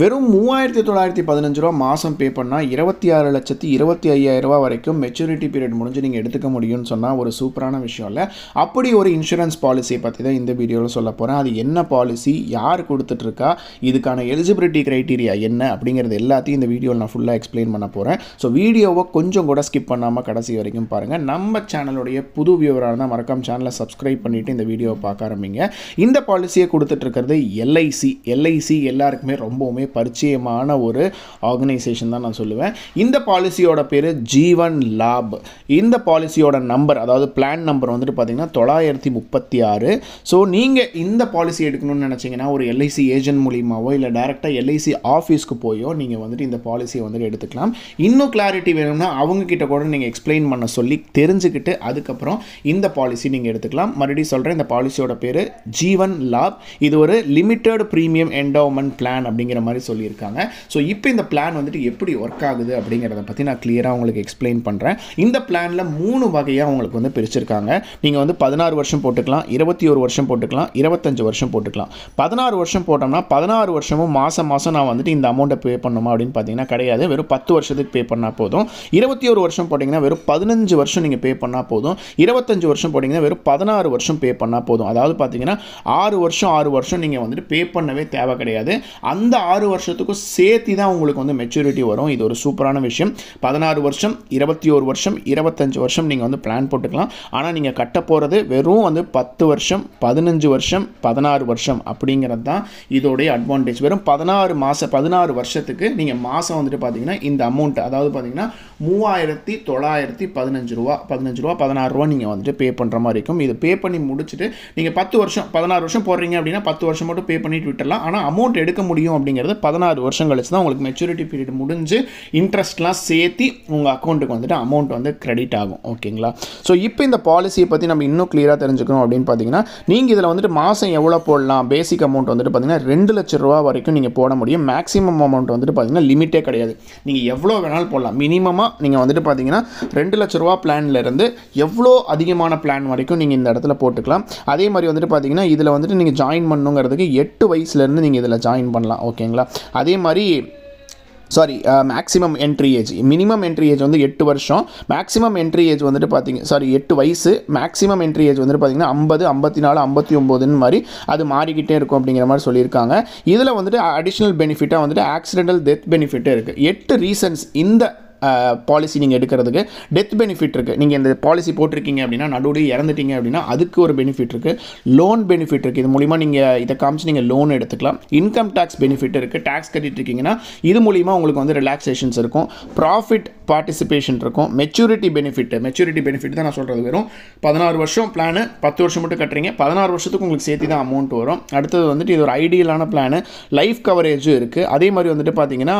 வெறும் மூவாயிரத்தி தொள்ளாயிரத்தி பதினஞ்சு ரூபா மாதம் பே பண்ணால் இருபத்தி ஆறு லட்சத்தி இருபத்தி ரூபா வரைக்கும் மெச்சூரிட்டி பீரியட் முடிஞ்சு நீங்கள் எடுத்துக்க முடியும்னு சொன்னால் ஒரு சூப்பரான விஷயம் இல்லை அப்படி ஒரு இன்சூரன்ஸ் பாலிசியை பற்றி தான் இந்த வீடியோவில் சொல்ல போகிறேன் அது என்ன பாலிசி யார் கொடுத்துட்ருக்கா இதுக்கான எலிஜிபிலிட்டி க்ரைட்டீரியா என்ன அப்படிங்கிறது எல்லாத்தையும் இந்த வீடியோவில் நான் ஃபுல்லாக எக்ஸ்பிளைன் பண்ண போகிறேன் ஸோ வீடியோவை கொஞ்சம் கூட ஸ்கிப் பண்ணாமல் கடைசி வரைக்கும் பாருங்கள் நம்ம சேனலுடைய புது வியூவராக இருந்தால் மறக்காம சேனலை சப்ஸ்கிரைப் பண்ணிவிட்டு இந்த வீடியோவை பார்க்க ஆரம்பிங்க இந்த பாலிசியை கொடுத்துட்ருக்கிறது எல்ஐசி எல்ஐசி எல்லாருக்குமே ரொம்பவுமே எல்லாருக்குமே பரிச்சயமான ஒரு ஆர்கனைசேஷன் தான் நான் சொல்லுவேன் இந்த பாலிசியோட பேர் ஜீவன் லாப் இந்த பாலிசியோட நம்பர் அதாவது பிளான் நம்பர் வந்துட்டு பார்த்தீங்கன்னா தொள்ளாயிரத்தி முப்பத்தி ஆறு ஸோ நீங்கள் இந்த பாலிசி எடுக்கணும்னு நினச்சிங்கன்னா ஒரு எல்ஐசி ஏஜென்ட் மூலியமாகவோ இல்லை டேரெக்டாக எல்ஐசி ஆஃபீஸ்க்கு போயோ நீங்கள் வந்துட்டு இந்த பாலிசியை வந்துட்டு எடுத்துக்கலாம் இன்னும் கிளாரிட்டி வேணும்னா அவங்கக்கிட்ட கூட நீங்கள் எக்ஸ்பிளைன் பண்ண சொல்லி தெரிஞ்சுக்கிட்டு அதுக்கப்புறம் இந்த பாலிசி நீங்கள் எடுத்துக்கலாம் மறுபடியும் சொல்கிறேன் இந்த பாலிசியோட பேர் ஜீவன் லாப் இது ஒரு லிமிட்டட் ப்ரீமியம் என்டோமெண்ட் பிளான் அப்படிங்கிற மாதிரி மாதிரி சொல்லியிருக்காங்க ஸோ இப்போ இந்த பிளான் வந்துட்டு எப்படி ஒர்க் ஆகுது அப்படிங்கிறத பற்றி நான் கிளியராக உங்களுக்கு எக்ஸ்பிளைன் பண்ணுறேன் இந்த பிளானில் மூணு வகையாக உங்களுக்கு வந்து பிரிச்சிருக்காங்க நீங்கள் வந்து பதினாறு வருஷம் போட்டுக்கலாம் இருபத்தி ஒரு வருஷம் போட்டுக்கலாம் இருபத்தஞ்சு வருஷம் போட்டுக்கலாம் பதினாறு வருஷம் போட்டோம்னா பதினாறு வருஷமும் மாதம் மாதம் நான் வந்துட்டு இந்த அமௌண்ட்டை பே பண்ணுமா அப்படின்னு பார்த்தீங்கன்னா கிடையாது வெறும் பத்து வருஷத்துக்கு பே பண்ணால் போதும் இருபத்தி ஒரு வருஷம் போட்டிங்கன்னா வெறும் பதினஞ்சு வருஷம் நீங்கள் பே பண்ணால் போதும் இருபத்தஞ்சு வருஷம் போட்டிங்கன்னா வெறும் பதினாறு வருஷம் பே பண்ணால் போதும் அதாவது பார்த்தீங்கன்னா ஆறு வருஷம் ஆறு வருஷம் நீங்கள் வந்துட்டு பே பண்ணவே தேவை கிடையாது அந்த ஆறு ஆறு வருஷத்துக்கும் சேர்த்து தான் உங்களுக்கு வந்து மெச்சூரிட்டி வரும் இது ஒரு சூப்பரான விஷயம் பதினாறு வருஷம் இருபத்தி ஒரு வருஷம் இருபத்தஞ்சி வருஷம் நீங்கள் வந்து பிளான் போட்டுக்கலாம் ஆனால் நீங்கள் கட்ட போகிறது வெறும் வந்து பத்து வருஷம் பதினஞ்சு வருஷம் பதினாறு வருஷம் அப்படிங்கிறது தான் இதோடைய அட்வான்டேஜ் வெறும் பதினாறு மாதம் பதினாறு வருஷத்துக்கு நீங்கள் மாதம் வந்துட்டு பார்த்தீங்கன்னா இந்த அமௌண்ட் அதாவது பார்த்தீங்கன்னா மூவாயிரத்தி தொள்ளாயிரத்தி பதினஞ்சு ரூபா பதினஞ்சு ரூபா பதினாறு ரூபா நீங்கள் வந்துட்டு பே பண்ணுற மாதிரி இருக்கும் இது பே பண்ணி முடிச்சுட்டு நீங்கள் பத்து வருஷம் பதினாறு வருஷம் போடுறீங்க அப்படின்னா பத்து வருஷம் மட்டும் பே பண்ணிட்டு விட்டுடலாம் ஆனால் அமௌண்ட் எடுக்க முடியும் அப்படிங்கிறது அதாவது பதினாறு வருஷம் கழிச்சு தான் உங்களுக்கு மெச்சூரிட்டி பீரியட் முடிஞ்சு இன்ட்ரெஸ்ட்லாம் சேர்த்து உங்கள் அக்கௌண்ட்டுக்கு வந்துட்டு அமௌண்ட் வந்து கிரெடிட் ஆகும் ஓகேங்களா ஸோ இப்போ இந்த பாலிசியை பற்றி நம்ம இன்னும் கிளியராக தெரிஞ்சுக்கணும் அப்படின்னு பார்த்தீங்கன்னா நீங்கள் இதில் வந்துட்டு மாதம் எவ்வளோ போடலாம் பேசிக் அமௌண்ட் வந்துட்டு பார்த்தீங்கன்னா ரெண்டு லட்ச ரூபா வரைக்கும் நீங்கள் போட முடியும் மேக்ஸிமம் அமௌண்ட் வந்துட்டு பார்த்தீங்கன்னா லிமிட்டே கிடையாது நீங்கள் எவ்வளோ வேணாலும் போடலாம் மினிமமாக நீங்கள் வந்துட்டு பார்த்தீங்கன்னா ரெண்டு லட்ச ரூபா பிளான்லேருந்து எவ்வளோ அதிகமான பிளான் வரைக்கும் நீங்கள் இந்த இடத்துல போட்டுக்கலாம் அதே மாதிரி வந்துட்டு பார்த்தீங்கன்னா இதில் வந்துட்டு நீங்கள் ஜாயின் பண்ணுங்கிறதுக்கு எட்டு வயசுலேருந்து நீங்கள் இதில் ஜாயின் பண்ணலாம் ஓகேங்களா சரிங்களா அதே மாதிரி sorry maximum entry age minimum entry age வந்து எட்டு வருஷம் மேக்ஸிமம் என்ட்ரி ஏஜ் வந்துட்டு பார்த்திங்க சாரி எட்டு வயசு மேக்ஸிமம் என்ட்ரி ஏஜ் வந்துட்டு பார்த்திங்கன்னா ஐம்பது ஐம்பத்தி நாலு ஐம்பத்தி ஒம்போதுன்னு மாதிரி அது மாறிக்கிட்டே இருக்கும் அப்படிங்கிற மாதிரி சொல்லியிருக்காங்க இதில் வந்துட்டு அடிஷ்னல் பெனிஃபிட்டாக வந்துட்டு ஆக்சிடென்டல் டெத் பெனிஃபிட்டே இருக்குது எட்டு ரீசன்ஸ் இந்த பாலிசி நீங்கள் எடுக்கிறதுக்கு டெத் பெனிஃபிட் இருக்குது நீங்கள் இந்த பாலிசி போட்டிருக்கீங்க அப்படின்னா நடுவில் இறந்துட்டீங்க அப்படின்னா அதுக்கு ஒரு பெனிஃபிட் இருக்குது லோன் பெனிஃபிட் இருக்குது இது மூலிமா நீங்கள் இதை காமிச்சு நீங்கள் லோன் எடுத்துக்கலாம் இன்கம் டேக்ஸ் பெனிஃபிட் இருக்குது டேக்ஸ் கட்டிட்டு இருக்கீங்கன்னா இது மூலிமா உங்களுக்கு வந்து ரிலாக்ஸேஷன்ஸ் இருக்கும் ப்ராஃபிட் பார்ட்டிசிபேஷன் இருக்கும் மெச்சூரிட்டி பெனிஃபிட் மெச்சூரிட்டி பெனிஃபிட் தான் நான் சொல்கிறது வெறும் பதினாறு வருஷம் பிளானு பத்து வருஷம் மட்டும் கட்டுறீங்க பதினாறு வருஷத்துக்கு உங்களுக்கு சேர்த்து தான் அமௌண்ட் வரும் அடுத்தது வந்துட்டு இது ஒரு ஐடியலான பிளானு லைஃப் கவரேஜும் இருக்குது அதே மாதிரி வந்துட்டு பார்த்தீங்கன்னா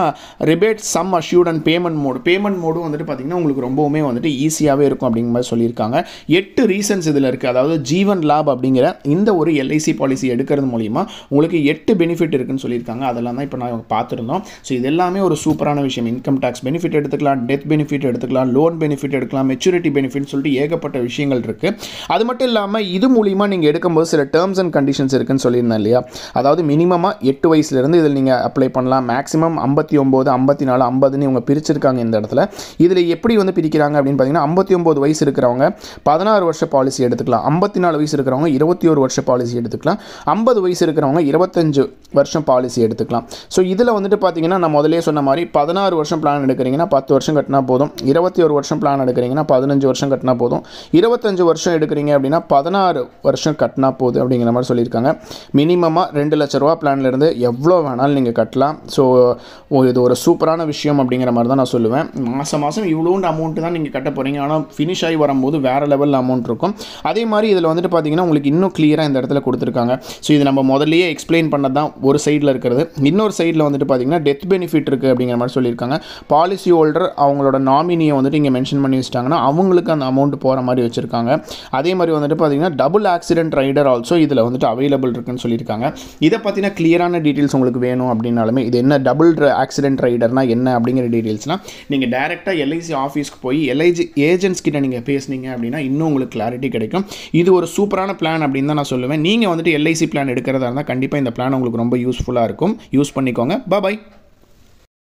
rebate sum assured and payment mode payment மோடும் வந்துட்டு பார்த்திங்கன்னா உங்களுக்கு ரொம்பவுமே வந்துட்டு ஈஸியாகவே இருக்கும் அப்படிங்கிற மாதிரி சொல்லியிருக்காங்க எட்டு ரீசன்ஸ் இதில் இருக்குது அதாவது ஜீவன் லாப் அப்படிங்கிற இந்த ஒரு எல்ஐசி பாலிசி எடுக்கிறது மூலிமா உங்களுக்கு எட்டு பெனிஃபிட் இருக்குன்னு சொல்லியிருக்காங்க அதெல்லாம் தான் இப்போ நான் பார்த்துருந்தோம் ஸோ இது எல்லாமே ஒரு சூப்பரான விஷயம் இன்கம் டேக்ஸ் பெனிஃபிட் எடுத்துக்கலாம் டெத் பெனிஃபிட் எடுத்துக்கலாம் லோன் பெனிஃபிட் எடுக்கலாம் மெச்சூரிட்டி பெனிஃபிட் சொல்லிட்டு ஏகப்பட்ட விஷயங்கள் இருக்குது அது மட்டும் இல்லாமல் இது மூலிமா நீங்கள் எடுக்கும்போது சில டேர்ம்ஸ் அண்ட் கண்டிஷன்ஸ் இருக்குன்னு சொல்லியிருந்தேன் இல்லையா அதாவது மினிமமாக எட்டு வயசுலேருந்து இதில் நீங்கள் அப்ளை பண்ணலாம் மேக்ஸிமம் ஐம்பத்தி ஒம்பது ஐம்பத்தி நாலு ஐம்பதுன்னு இவங்க பிரிச்சிருக்காங்க இந்த இடத்துல இதில் எப்படி வந்து பிரிக்கிறாங்க அப்படின்னு பார்த்தீங்கன்னா ஐம்பத்தி வயசு இருக்கிறவங்க பதினாறு வருஷ பாலிசி எடுத்துக்கலாம் ஐம்பத்தி நாலு வயசு இருக்கிறவங்க இருபத்தி ஒரு வருஷ பாலிசி எடுத்துக்கலாம் ஐம்பது வயசு இருக்கிறவங்க இருபத்தஞ்சு வருஷம் பாலிசி எடுத்துக்கலாம் ஸோ இதில் வந்துட்டு பார்த்தீங்கன்னா நான் முதலே சொன்ன மாதிரி பதினாறு வருஷம் பிளான் எடுக்கிறீங்கன்னா பத்து வருஷம் கட்டினா போதும் இருபத்தி ஒரு வருஷம் பிளான் எடுக்கிறீங்கன்னா பதினஞ்சு வருஷம் கட்டினா போதும் இருபத்தஞ்சு வருஷம் எடுக்கிறீங்க அப்படின்னா பதினாறு வருஷம் கட்டினா போதும் அப்படிங்கிற மாதிரி சொல்லியிருக்காங்க மினிமமாக ரெண்டு லட்ச ரூபா பிளான்லேருந்து எவ்வளோ வேணாலும் நீங்கள் கட்டலாம் ஸோ இது ஒரு சூப்பரான விஷயம் அப்படிங்கிற மாதிரி தான் நான் சொல்லுவேன் மாதம் மாதம் இவ்வளோண்டு அமௌண்ட்டு தான் நீங்கள் கட்ட போகிறீங்க ஆனால் ஃபினிஷ் ஆகி வரும்போது வேறு லெவலில் அமௌண்ட் இருக்கும் அதே மாதிரி இதில் வந்துட்டு பார்த்தீங்கன்னா உங்களுக்கு இன்னும் க்ளியராக இந்த இடத்துல கொடுத்துருக்காங்க ஸோ இது நம்ம முதல்லையே எக்ஸ்பிளைன் பண்ணது தான் ஒரு சைடில் இருக்கிறது இன்னொரு சைடில் வந்துட்டு பார்த்தீங்கன்னா டெத் பெனிஃபிட் இருக்குது அப்படிங்கிற மாதிரி சொல்லியிருக்காங்க பாலிசி ஹோல்டர் அவங்களோட நாமினியை வந்துட்டு இங்கே மென்ஷன் பண்ணி வச்சுட்டாங்கன்னா அவங்களுக்கு அந்த அமௌண்ட் போகிற மாதிரி வச்சுருக்காங்க அதே மாதிரி வந்துட்டு பார்த்தீங்கன்னா டபுள் ஆக்சிடென்ட் ரைடர் ஆல்சோ இதில் வந்துட்டு அவைலபிள் இருக்குன்னு சொல்லியிருக்காங்க இதை பற்றின க்ளியரான டீட்டெயில்ஸ் உங்களுக்கு வேணும் அப்படின்னாலுமே இது என்ன டபுள் ஆக்சிடென்ட் ரைடர்னால் என்ன அப்படிங்கிற டீட்டெயில்ஸ்னால் நீங்கள் டேரெக்டாக எல்ஐசி ஆஃபீஸ்க்கு போய் எல்ஐஜி ஏஜென்ட்ஸ் கிட்ட நீங்கள் பேசுனீங்க அப்படின்னா இன்னும் உங்களுக்கு கிளாரிட்டி கிடைக்கும் இது ஒரு சூப்பரான பிளான் அப்படின்னு தான் நான் சொல்லுவேன் நீங்கள் வந்துட்டு எல்ஐசி பிளான் எடுக்கிறதா இருந்தால் கண்டிப்பாக இந்த பிளான் உங்களுக்கு ரொம்ப யூஸ்ஃபுல்லாக இருக்கும் யூஸ் பண்ணிக்கோங்க பாய்